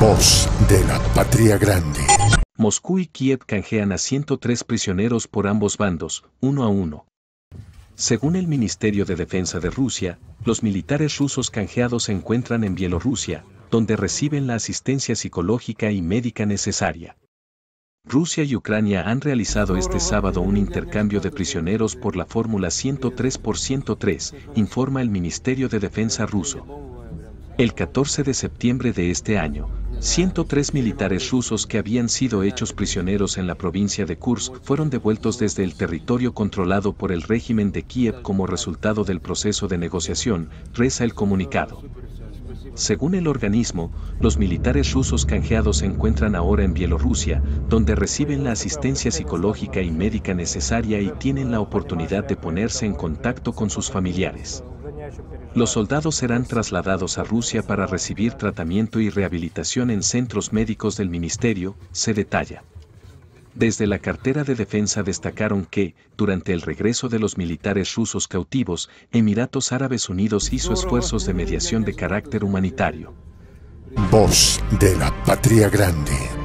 Voz de la Patria Grande. Moscú y Kiev canjean a 103 prisioneros por ambos bandos, uno a uno. Según el Ministerio de Defensa de Rusia, los militares rusos canjeados se encuentran en Bielorrusia, donde reciben la asistencia psicológica y médica necesaria. Rusia y Ucrania han realizado este sábado un intercambio de prisioneros por la fórmula 103 por 103, informa el Ministerio de Defensa ruso. El 14 de septiembre de este año, 103 militares rusos que habían sido hechos prisioneros en la provincia de Kursk fueron devueltos desde el territorio controlado por el régimen de Kiev como resultado del proceso de negociación, reza el comunicado. Según el organismo, los militares rusos canjeados se encuentran ahora en Bielorrusia, donde reciben la asistencia psicológica y médica necesaria y tienen la oportunidad de ponerse en contacto con sus familiares. Los soldados serán trasladados a Rusia para recibir tratamiento y rehabilitación en centros médicos del ministerio, se detalla. Desde la cartera de defensa destacaron que, durante el regreso de los militares rusos cautivos, Emiratos Árabes Unidos hizo esfuerzos de mediación de carácter humanitario. Voz de la Patria Grande.